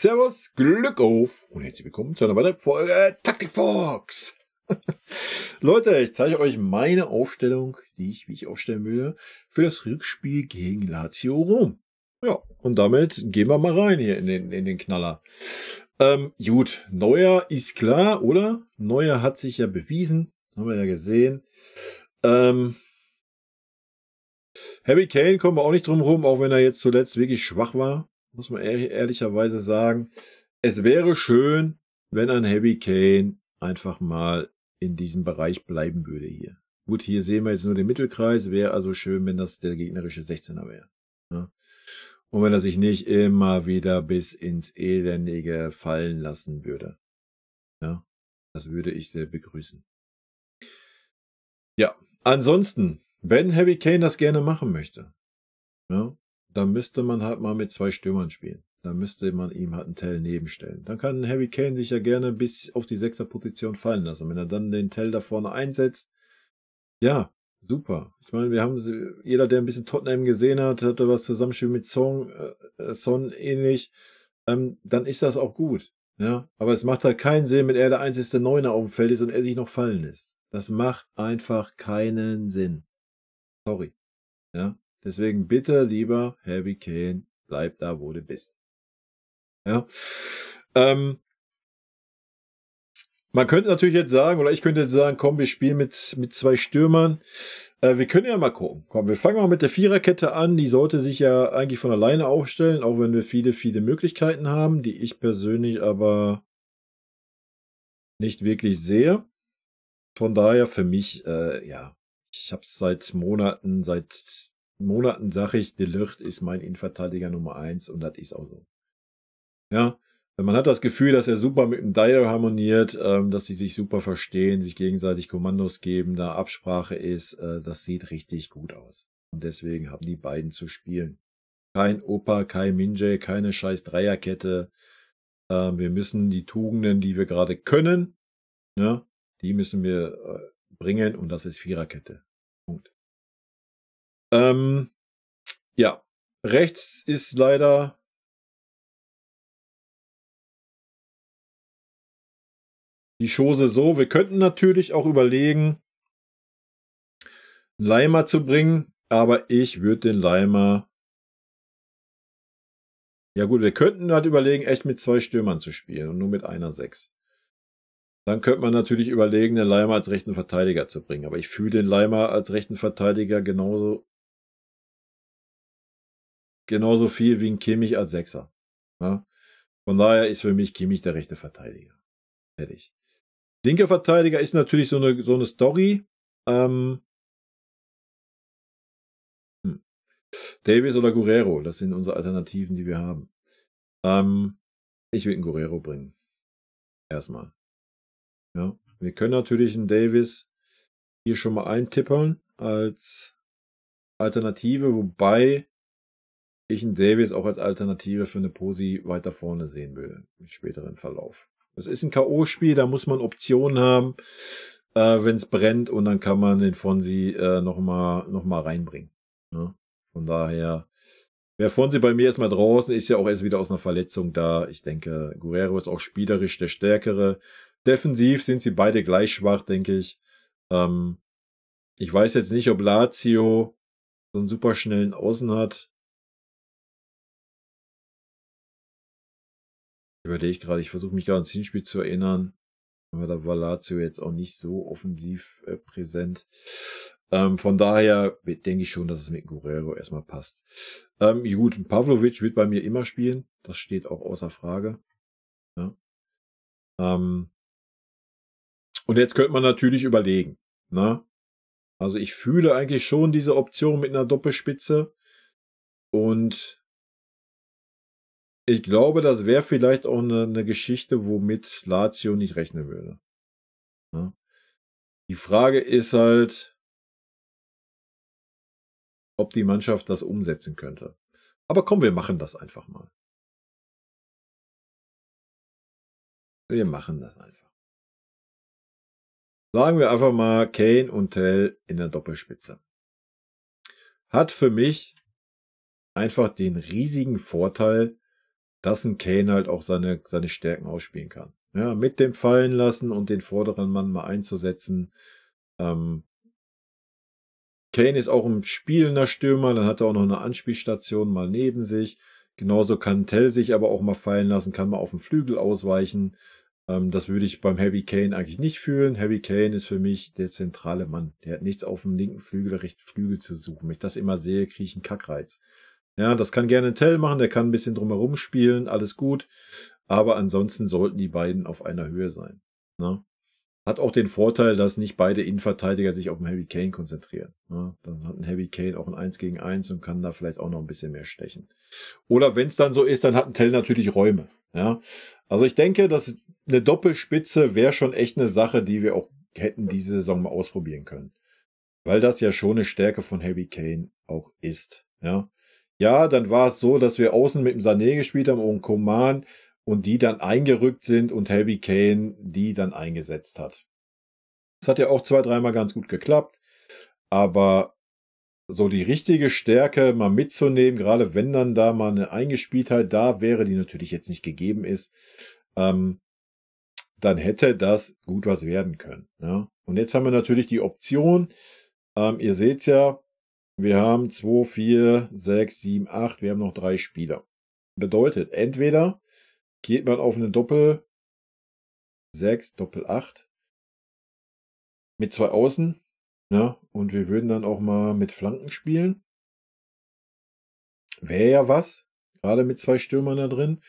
Servus, Glück auf und herzlich willkommen zu einer weiteren Folge Taktik Fox. Leute, ich zeige euch meine Aufstellung, die ich, wie ich aufstellen würde, für das Rückspiel gegen Lazio Rom. Ja, und damit gehen wir mal rein hier in den, in den Knaller. Ähm, gut, Neuer ist klar, oder? Neuer hat sich ja bewiesen, haben wir ja gesehen. Ähm, Harry Kane kommen wir auch nicht drum rum, auch wenn er jetzt zuletzt wirklich schwach war muss man ehr ehrlicherweise sagen. Es wäre schön, wenn ein Heavy Kane einfach mal in diesem Bereich bleiben würde hier. Gut, hier sehen wir jetzt nur den Mittelkreis. Wäre also schön, wenn das der gegnerische 16er wäre. Ja. Ne? Und wenn er sich nicht immer wieder bis ins Elendige fallen lassen würde. Ja, ne? das würde ich sehr begrüßen. Ja, ansonsten, wenn Heavy Kane das gerne machen möchte, ja, ne, da müsste man halt mal mit zwei Stürmern spielen. Da müsste man ihm halt einen Tell nebenstellen. Dann kann Harry Kane sich ja gerne bis auf die Position fallen lassen. Wenn er dann den Tell da vorne einsetzt, ja, super. Ich meine, wir haben jeder, der ein bisschen Tottenham gesehen hat, hatte was Zusammenspiel mit Song, äh, Son ähnlich, ähm, dann ist das auch gut. Ja, aber es macht halt keinen Sinn, wenn er der einzige Neuner auf dem Feld ist und er sich noch fallen lässt. Das macht einfach keinen Sinn. Sorry. Ja, Deswegen bitte, lieber Harry Kane, bleib da, wo du bist. Ja. Ähm, man könnte natürlich jetzt sagen, oder ich könnte jetzt sagen, komm, wir spielen mit, mit zwei Stürmern. Äh, wir können ja mal gucken. Komm, wir fangen mal mit der Viererkette an. Die sollte sich ja eigentlich von alleine aufstellen, auch wenn wir viele, viele Möglichkeiten haben, die ich persönlich aber nicht wirklich sehe. Von daher für mich, äh, ja, ich habe es seit Monaten, seit Monaten sage ich, Delirte ist mein Innenverteidiger Nummer eins und das ist auch so. Ja, also man hat das Gefühl, dass er super mit dem Dyer harmoniert, ähm, dass sie sich super verstehen, sich gegenseitig Kommandos geben, da Absprache ist. Äh, das sieht richtig gut aus. Und deswegen haben die beiden zu spielen. Kein Opa, kein Minje, keine scheiß Dreierkette. Ähm, wir müssen die Tugenden, die wir gerade können, ja, die müssen wir äh, bringen und das ist Viererkette. Ähm, ja, rechts ist leider die Chose so. Wir könnten natürlich auch überlegen, Leimer zu bringen, aber ich würde den Leimer. Ja gut, wir könnten halt überlegen, echt mit zwei Stürmern zu spielen und nur mit einer Sechs. Dann könnte man natürlich überlegen, den Leimer als rechten Verteidiger zu bringen. Aber ich fühle den Leimer als rechten Verteidiger genauso genauso viel wie ein Kimmich als Sechser. Ja? Ne? Von daher ist für mich Kimmich der rechte Verteidiger. Fertig. Linker Verteidiger ist natürlich so eine, so eine Story. Ähm, hm. Davis oder Guerrero, das sind unsere Alternativen, die wir haben. Ähm, ich will einen Guerrero bringen. Erstmal. Ja, wir können natürlich einen Davis hier schon mal eintippeln als Alternative, wobei ich einen Davis auch als Alternative für eine Posi weiter vorne sehen will, im späteren Verlauf. Das ist ein K.O.-Spiel, da muss man Optionen haben, äh, wenn es brennt, und dann kann man den Fonsi äh, nochmal noch mal reinbringen. Ne? Von daher, wer Fonsi bei mir erstmal draußen ist, ja auch erst wieder aus einer Verletzung da. Ich denke, Guerrero ist auch spielerisch der Stärkere. Defensiv sind sie beide gleich schwach, denke ich. Ähm, ich weiß jetzt nicht, ob Lazio so einen superschnellen Außen hat. Überlege ich gerade, ich versuche mich gerade ans Hinspiel zu erinnern. Aber da war Lazio jetzt auch nicht so offensiv äh, präsent. Ähm, von daher denke ich schon, dass es mit Guerrero erstmal passt. Ähm, gut, Pavlovic wird bei mir immer spielen. Das steht auch außer Frage. Ja. Ähm, und jetzt könnte man natürlich überlegen. Ne? Also ich fühle eigentlich schon diese Option mit einer Doppelspitze. Und ich glaube, das wäre vielleicht auch eine, eine, Geschichte, womit Lazio nicht rechnen würde. Die Frage ist halt, ob die Mannschaft das umsetzen könnte. Aber komm, wir machen das einfach mal. Wir machen das einfach. Sagen wir einfach mal Kane und Tell in der Doppelspitze. Hat für mich einfach den riesigen Vorteil, dass ein Kane halt auch seine, seine Stärken ausspielen kann. Ja, mit dem Fallen lassen und den vorderen Mann mal einzusetzen. Ähm, Kane ist auch ein spielender Stürmer, dann hat er auch noch eine Anspielstation mal neben sich. Genauso kann Tell sich aber auch mal fallen lassen, kann mal auf den Flügel ausweichen. Ähm, das würde ich beim Heavy Kane eigentlich nicht fühlen. Heavy Kane ist für mich der zentrale Mann. Der hat nichts auf dem linken Flügel, rechten Flügel zu suchen. Wenn ich das immer sehe, kriege ich einen Kackreiz. Ja, das kann gerne Tell machen, der kann ein bisschen drumherum spielen, alles gut. Aber ansonsten sollten die beiden auf einer Höhe sein. Ne? Hat auch den Vorteil, dass nicht beide Innenverteidiger sich auf den Heavy Kane konzentrieren. Ne? Dann hat ein Heavy Kane auch ein 1 gegen 1 und kann da vielleicht auch noch ein bisschen mehr stechen. Oder wenn es dann so ist, dann hat ein Tell natürlich Räume. Ja? Also ich denke, dass eine Doppelspitze wäre schon echt eine Sache, die wir auch hätten diese Saison mal ausprobieren können. Weil das ja schon eine Stärke von Heavy Kane auch ist. Ja. Ja, dann war es so, dass wir außen mit dem Sané gespielt haben und Koman und die dann eingerückt sind und Heavy Kane die dann eingesetzt hat. Das hat ja auch zwei, dreimal ganz gut geklappt, aber so die richtige Stärke mal mitzunehmen, gerade wenn dann da mal eine Eingespieltheit da wäre, die natürlich jetzt nicht gegeben ist, ähm, dann hätte das gut was werden können. Ja? Und jetzt haben wir natürlich die Option, ähm, ihr seht ja, wir haben 2, 4, 6, 7, 8. Wir haben noch drei Spieler. Bedeutet, entweder geht man auf eine Doppel 6, Doppel 8 mit zwei Außen. Ne? Und wir würden dann auch mal mit Flanken spielen. Wäre ja was. Gerade mit zwei Stürmern da drin.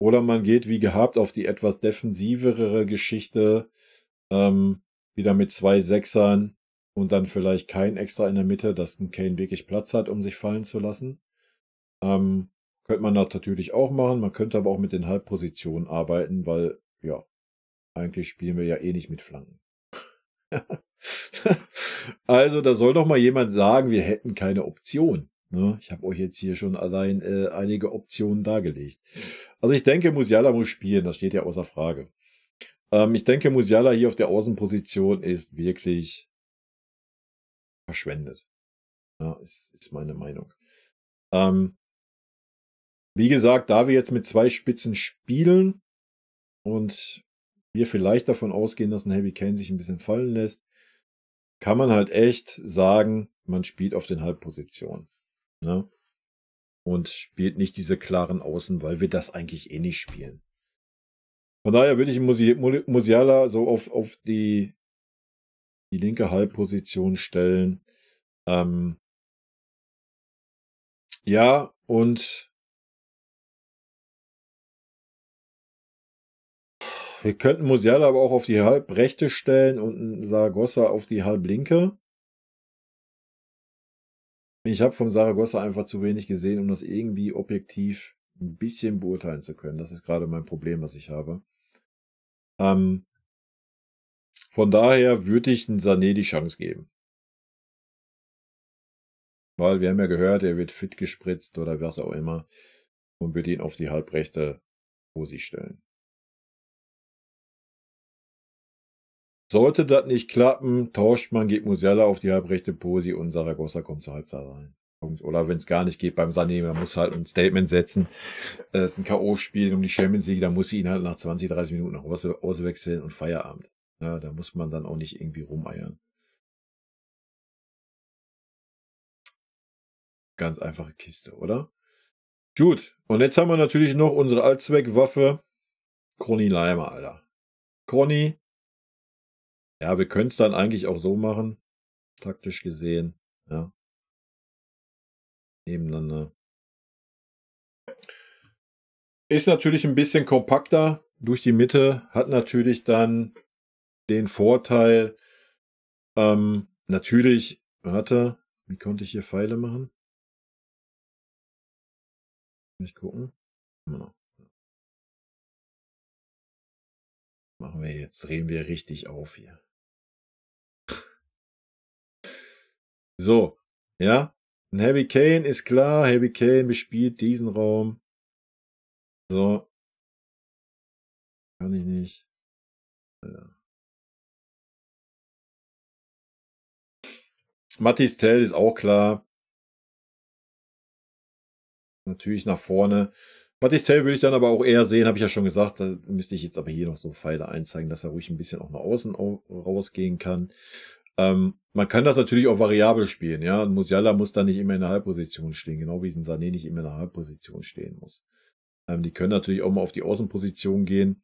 Oder man geht wie gehabt auf die etwas defensivere Geschichte. Ähm, wieder mit zwei Sechsern und dann vielleicht kein extra in der Mitte, dass ein Kane wirklich Platz hat, um sich fallen zu lassen. Ähm, könnte man natürlich auch machen, man könnte aber auch mit den Halbpositionen arbeiten, weil, ja, eigentlich spielen wir ja eh nicht mit Flanken. also, da soll doch mal jemand sagen, wir hätten keine Option. Ne? Ich habe euch jetzt hier schon allein äh, einige Optionen dargelegt. Also ich denke, Musiala muss spielen, das steht ja außer Frage. Ähm, ich denke, Musiala hier auf der Außenposition ist wirklich verschwendet. Ja, ist, ist meine Meinung. Ähm, wie gesagt, da wir jetzt mit zwei Spitzen spielen und wir vielleicht davon ausgehen, dass ein Heavy Kane sich ein bisschen fallen lässt, kann man halt echt sagen, man spielt auf den Halbpositionen. Ne? Und spielt nicht diese klaren Außen, weil wir das eigentlich eh nicht spielen. Von daher würde ich Musiala so auf, auf die die linke Halbposition stellen. Ähm, ja, und wir könnten Musiala aber auch auf die halbrechte stellen und Saragossa auf die halblinke. Ich habe vom Saragossa einfach zu wenig gesehen, um das irgendwie objektiv ein bisschen beurteilen zu können. Das ist gerade mein Problem, was ich habe. Ähm, von daher würde ich Sané die Chance geben. Weil wir haben ja gehört, er wird fit gespritzt oder was auch immer und wird ihn auf die halbrechte Posi stellen. Sollte das nicht klappen, tauscht man, geht Musiala auf die halbrechte Posi und Saragossa kommt zur Halbzeit rein. Oder wenn es gar nicht geht beim Sané, man muss halt ein Statement setzen. Es ist ein K.O.-Spiel um die Champions League, da muss sie ihn halt nach 20, 30 Minuten noch auswechseln und Feierabend. Ja, ne, da muss man dann auch nicht irgendwie rumeiern. Ganz einfache Kiste, oder? Gut, und jetzt haben wir natürlich noch unsere Allzweckwaffe. Conny Leimer, Alter. Conny. Ja, wir können es dann eigentlich auch so machen. Taktisch gesehen. Ja. Nebeneinander. Ist natürlich ein bisschen kompakter durch die Mitte. Hat natürlich dann den Vorteil, ähm, natürlich, warte, wie konnte ich hier Pfeile machen? Nicht gucken. Machen wir jetzt, drehen wir richtig auf hier. So, ja. Ein Heavy Kane ist klar. Heavy Kane bespielt diesen Raum. So. Kann ich nicht. Ja. Mattis Tell ist auch klar. Natürlich nach vorne. Mattis Tell würde ich dann aber auch eher sehen, habe ich ja schon gesagt. Da müsste ich jetzt aber hier noch so Pfeile einzeigen, dass er ruhig ein bisschen auch nach außen rausgehen kann. Ähm, man kann das natürlich auch variabel spielen, ja. Ein Musiala muss da nicht immer in der Halbposition stehen, genau wie ein Sané nicht immer in der Halbposition stehen muss. Ähm, die können natürlich auch mal auf die Außenposition gehen.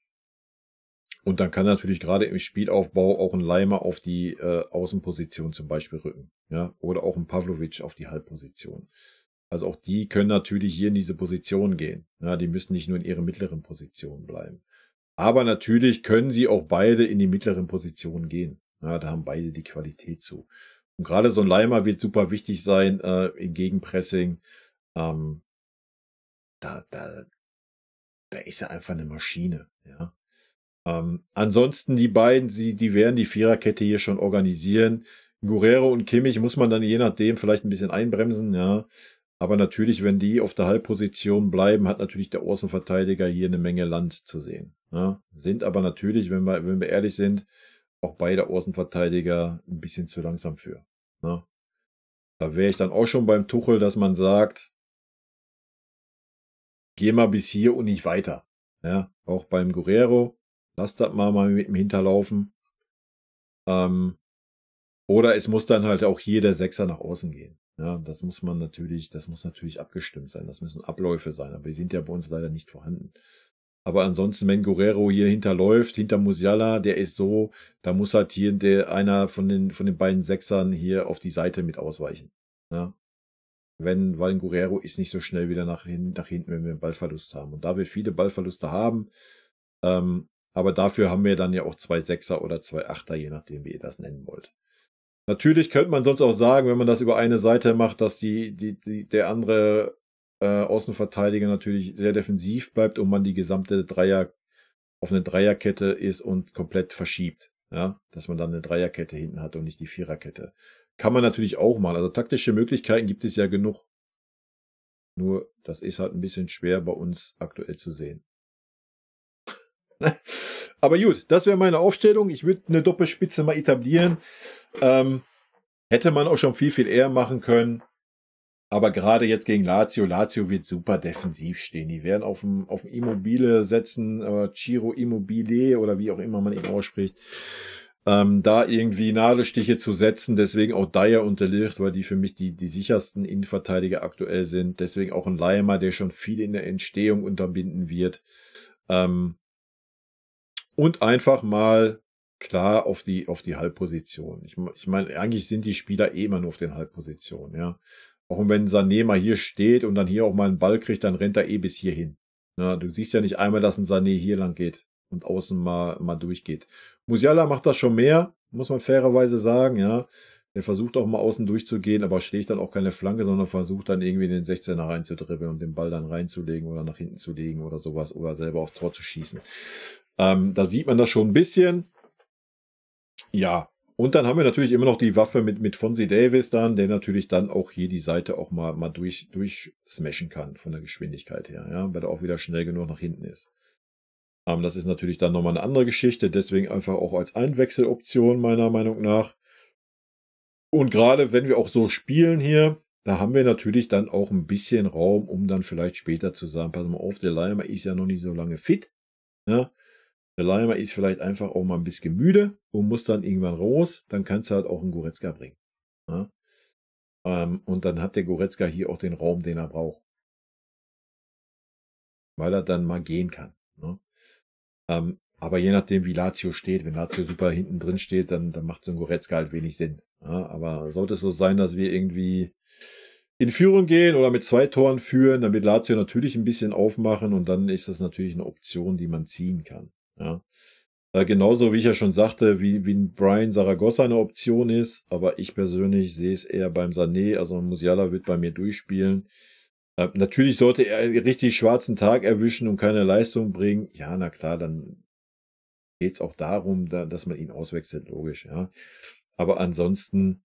Und dann kann natürlich gerade im Spielaufbau auch ein Leimer auf die äh, Außenposition zum Beispiel rücken. Ja? Oder auch ein Pavlovic auf die Halbposition. Also auch die können natürlich hier in diese Position gehen. Ja, die müssen nicht nur in ihrer mittleren Positionen bleiben. Aber natürlich können sie auch beide in die mittleren Positionen gehen. Ja, da haben beide die Qualität zu. Und gerade so ein Leimer wird super wichtig sein äh, im Gegenpressing. Ähm, da, da, da ist er einfach eine Maschine. Ja. Ähm, ansonsten die beiden, die, die werden die Viererkette hier schon organisieren. Guerrero und Kimmich muss man dann je nachdem vielleicht ein bisschen einbremsen, ja. Aber natürlich, wenn die auf der Halbposition bleiben, hat natürlich der Außenverteidiger hier eine Menge Land zu sehen. Ja. Sind aber natürlich, wenn wir, wenn wir ehrlich sind, auch beide Außenverteidiger ein bisschen zu langsam für. Ja. Ne. Da wäre ich dann auch schon beim Tuchel, dass man sagt, geh mal bis hier und nicht weiter. Ja, auch beim Guerrero. Lasst das mal, mal mit dem Hinterlaufen. Ähm, oder es muss dann halt auch hier der Sechser nach außen gehen. Ja, ne? das muss man natürlich, das muss natürlich abgestimmt sein. Das müssen Abläufe sein. Aber die sind ja bei uns leider nicht vorhanden. Aber ansonsten, wenn Guerrero hier hinterläuft, hinter Musiala, der ist so, da muss halt hier der, einer von den, von den beiden Sechsern hier auf die Seite mit ausweichen. Ja? Ne? Wenn, weil Guerrero ist nicht so schnell wieder nach, hin, nach hinten, wenn wir einen Ballverlust haben. Und da wir viele Ballverluste haben, ähm, aber dafür haben wir dann ja auch zwei Sechser oder zwei Achter, je nachdem, wie ihr das nennen wollt. Natürlich könnte man sonst auch sagen, wenn man das über eine Seite macht, dass die, die, die, der andere äh, Außenverteidiger natürlich sehr defensiv bleibt und man die gesamte Dreier auf eine Dreierkette ist und komplett verschiebt. Ja, dass man dann eine Dreierkette hinten hat und nicht die Viererkette. Kann man natürlich auch mal. Also taktische Möglichkeiten gibt es ja genug. Nur, das ist halt ein bisschen schwer bei uns aktuell zu sehen. Aber gut, das wäre meine Aufstellung. Ich würde eine Doppelspitze mal etablieren. Ähm, hätte man auch schon viel, viel eher machen können. Aber gerade jetzt gegen Lazio, Lazio wird super defensiv stehen. Die werden auf dem, auf dem Immobile setzen, äh, Ciro Immobile oder wie auch immer man ihn ausspricht. Ähm, da irgendwie Nadelstiche zu setzen, deswegen auch Dyer und weil die für mich die, die sichersten Innenverteidiger aktuell sind. Deswegen auch ein Leimer, der schon viel in der Entstehung unterbinden wird. Ähm, und einfach mal klar auf die, auf die Halbposition. Ich, ich meine, eigentlich sind die Spieler eh immer nur auf den Halbpositionen, ja. Auch wenn Sané mal hier steht und dann hier auch mal einen Ball kriegt, dann rennt er eh bis hierhin. Na, ne? du siehst ja nicht einmal, dass ein Sané hier lang geht und außen mal, mal durchgeht. Musiala macht das schon mehr, muss man fairerweise sagen, ja. Der versucht auch mal außen durchzugehen, aber schlägt dann auch keine Flanke, sondern versucht dann irgendwie in den 16er reinzudribbeln und den Ball dann reinzulegen oder nach hinten zu legen oder sowas oder selber aufs Tor zu schießen. Ähm, da sieht man das schon ein bisschen. Ja, und dann haben wir natürlich immer noch die Waffe mit, mit Fonzie Davis dann, der natürlich dann auch hier die Seite auch mal, mal durch, durch smashen kann von der Geschwindigkeit her, ja, weil er auch wieder schnell genug nach hinten ist. Ähm, das ist natürlich dann nochmal eine andere Geschichte, deswegen einfach auch als Einwechseloption meiner Meinung nach. Und gerade wenn wir auch so spielen hier, da haben wir natürlich dann auch ein bisschen Raum, um dann vielleicht später zu sagen, pass mal auf, der Leimer ist ja noch nicht so lange fit. Ja, der Leimer ist vielleicht einfach auch mal ein bisschen müde und muss dann irgendwann raus. Dann kannst du halt auch einen Goretzka bringen. Ja? Ne? Ähm, und dann hat der Goretzka hier auch den Raum, den er braucht. Weil er dann mal gehen kann. Ne? Ähm, aber je nachdem, wie Lazio steht, wenn Lazio super hinten drin steht, dann, dann macht so ein Goretzka halt wenig Sinn. Ja? Ne? aber sollte es so sein, dass wir irgendwie in Führung gehen oder mit zwei Toren führen, dann wird Lazio natürlich ein bisschen aufmachen und dann ist das natürlich eine Option, die man ziehen kann. Ja. Äh, genauso wie ich ja schon sagte, wie, wie ein Brian Saragossa eine Option ist, aber ich persönlich sehe es eher beim Sané, also Musiala wird bei mir durchspielen. Äh, natürlich sollte er einen richtig schwarzen Tag erwischen und keine Leistung bringen. Ja, na klar, dann geht's auch darum, da, dass man ihn auswechselt, logisch, ja. Aber ansonsten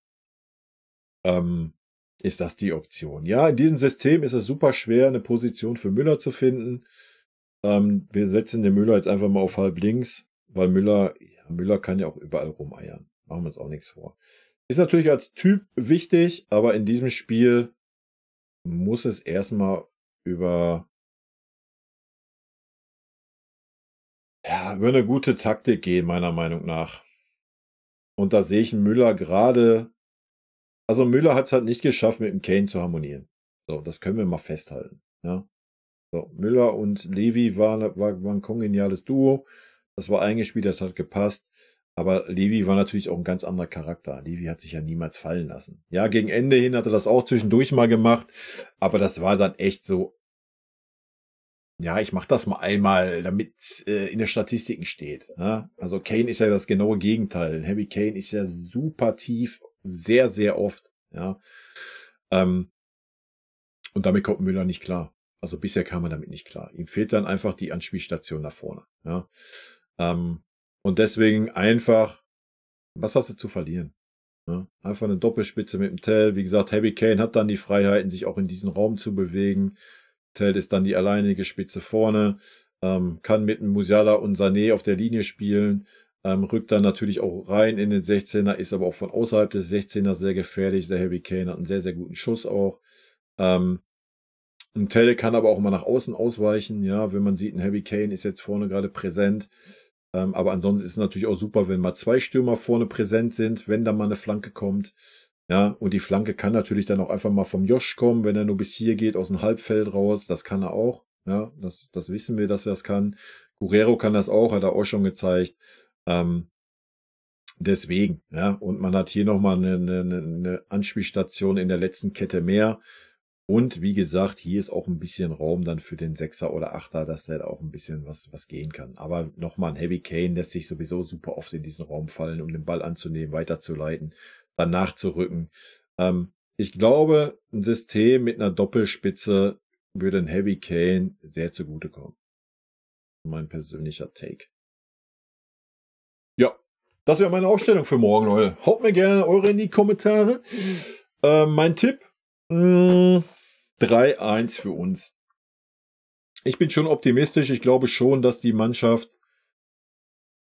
ähm, ist das die Option. Ja, in diesem System ist es super schwer, eine Position für Müller zu finden. Ähm, wir setzen den Müller jetzt einfach mal auf halb links, weil Müller, ja, Müller kann ja auch überall rumeiern. Machen wir uns auch nichts vor. Ist natürlich als Typ wichtig, aber in diesem Spiel muss es erstmal über, ja, über eine gute Taktik gehen, meiner Meinung nach. Und da sehe ich einen Müller gerade. Also Müller hat es halt nicht geschafft, mit dem Kane zu harmonieren. So, das können wir mal festhalten. Ja. So, Müller und Levi war, war, war ein kongeniales Duo. Das war eingespielt, das hat gepasst. Aber Levi war natürlich auch ein ganz anderer Charakter. Levi hat sich ja niemals fallen lassen. Ja, gegen Ende hin hat er das auch zwischendurch mal gemacht. Aber das war dann echt so, ja, ich mach das mal einmal, damit äh, in der Statistiken steht. Ne? Also Kane ist ja das genaue Gegenteil. Heavy Kane ist ja super tief, sehr, sehr oft. Ja. Ähm, und damit kommt Müller nicht klar. Also bisher kam er damit nicht klar. Ihm fehlt dann einfach die Anspielstation nach vorne. Ja. Ähm, und deswegen einfach, was hast du zu verlieren? Ja. Ne? Einfach eine Doppelspitze mit dem Tell. Wie gesagt, Heavy Kane hat dann die Freiheiten, sich auch in diesen Raum zu bewegen. Tell ist dann die alleinige Spitze vorne, ähm, kann mit dem Musiala und Sané auf der Linie spielen, ähm, rückt dann natürlich auch rein in den 16er, ist aber auch von außerhalb des 16 er sehr gefährlich. Der Heavy Kane hat einen sehr, sehr guten Schuss auch. Ähm, ein Tell kann aber auch immer nach außen ausweichen, ja, wenn man sieht, ein Heavy Kane ist jetzt vorne gerade präsent. Ähm, aber ansonsten ist es natürlich auch super, wenn mal zwei Stürmer vorne präsent sind, wenn da mal eine Flanke kommt. Ja, und die Flanke kann natürlich dann auch einfach mal vom Josh kommen, wenn er nur bis hier geht, aus dem Halbfeld raus. Das kann er auch. Ja, das, das wissen wir, dass er das kann. Guerrero kann das auch, hat er auch schon gezeigt. Ähm, deswegen, ja, und man hat hier nochmal eine, eine, eine Anspielstation in der letzten Kette mehr. Und wie gesagt, hier ist auch ein bisschen Raum dann für den Sechser oder Achter, dass der da auch ein bisschen was, was gehen kann. Aber nochmal, ein Heavy Kane lässt sich sowieso super oft in diesen Raum fallen, um den Ball anzunehmen, weiterzuleiten, dann nachzurücken. Ähm, ich glaube, ein System mit einer Doppelspitze würde ein Heavy Kane sehr zugutekommen. Mein persönlicher Take. Ja, das wäre meine Aufstellung für morgen, Leute. Haut mir gerne eure in die Kommentare. Äh, mein Tipp. Mh, mm, 3-1 für uns. Ich bin schon optimistisch. Ich glaube schon, dass die Mannschaft,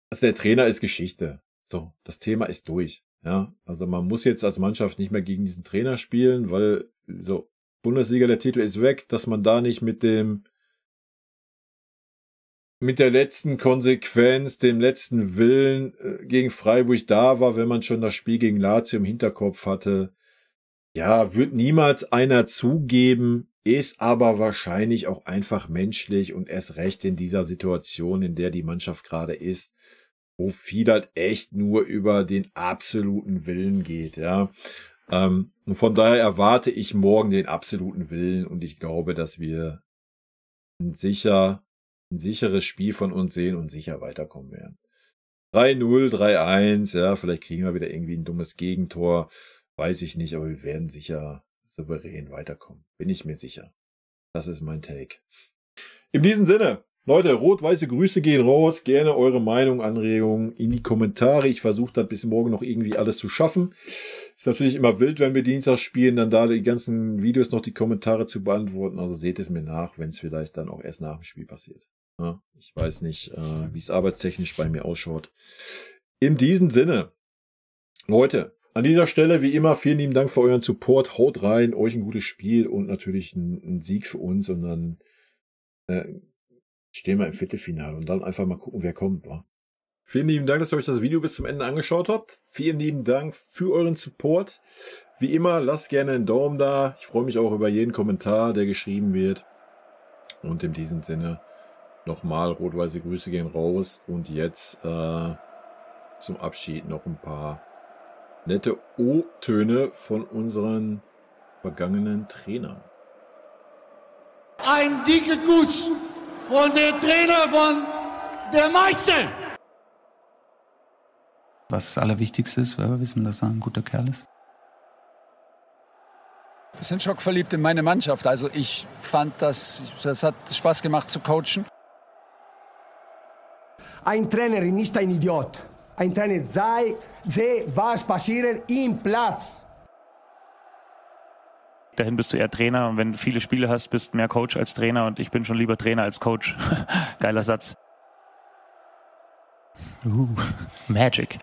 also der Trainer ist Geschichte. So, das Thema ist durch. Ja, also man muss jetzt als Mannschaft nicht mehr gegen diesen Trainer spielen, weil so Bundesliga der Titel ist weg, dass man da nicht mit dem mit der letzten Konsequenz, dem letzten Willen äh, gegen Freiburg da war, wenn man schon das Spiel gegen Lazio im Hinterkopf hatte. Ja, wird niemals einer zugeben, ist aber wahrscheinlich auch einfach menschlich und erst recht in dieser Situation, in der die Mannschaft gerade ist, wo viel halt echt nur über den absoluten Willen geht, ja. Ähm, und von daher erwarte ich morgen den absoluten Willen und ich glaube, dass wir ein sicher, ein sicheres Spiel von uns sehen und sicher weiterkommen werden. 3-0, 3-1, ja, vielleicht kriegen wir wieder irgendwie ein dummes Gegentor. Weiß ich nicht, aber wir werden sicher souverän weiterkommen. Bin ich mir sicher. Das ist mein Take. In diesem Sinne, Leute, rot-weiße Grüße gehen raus. Gerne eure Meinung, Anregungen in die Kommentare. Ich versuche dann bis morgen noch irgendwie alles zu schaffen. Ist natürlich immer wild, wenn wir Dienstag spielen, dann da die ganzen Videos noch die Kommentare zu beantworten. Also seht es mir nach, wenn es vielleicht dann auch erst nach dem Spiel passiert. ich weiß nicht, äh, wie es arbeitstechnisch bei mir ausschaut. In diesem Sinne, Leute, an dieser Stelle, wie immer, vielen lieben Dank für euren Support. Haut rein, euch ein gutes Spiel und natürlich ein, Sieg für uns. Und dann äh, stehen wir im Viertelfinale und dann einfach mal gucken, wer kommt. Wa? Vielen lieben Dank, dass ihr euch das Video bis zum Ende angeschaut habt. Vielen lieben Dank für euren Support. Wie immer, lasst gerne einen Daumen da. Ich freue mich auch über jeden Kommentar, der geschrieben wird. Und in diesem Sinne nochmal rot-weiße Grüße gehen raus. Und jetzt äh, zum Abschied noch ein paar nette O-Töne von unseren vergangenen Trainern. Ein dicker Kuss von der Trainer von der Meister. Was das Allerwichtigste ist, weil wir wissen, dass er ein guter Kerl ist. Wir sind schockverliebt in meine Mannschaft. Also ich fand, das, das hat Spaß gemacht zu coachen. Ein Trainerin ist ein Idiot ein Trainer sei, sehe, was passiert im Platz. Dahin bist du eher Trainer und wenn du viele Spiele hast, bist du mehr Coach als Trainer und ich bin schon lieber Trainer als Coach. Geiler Satz. Uh, Magic.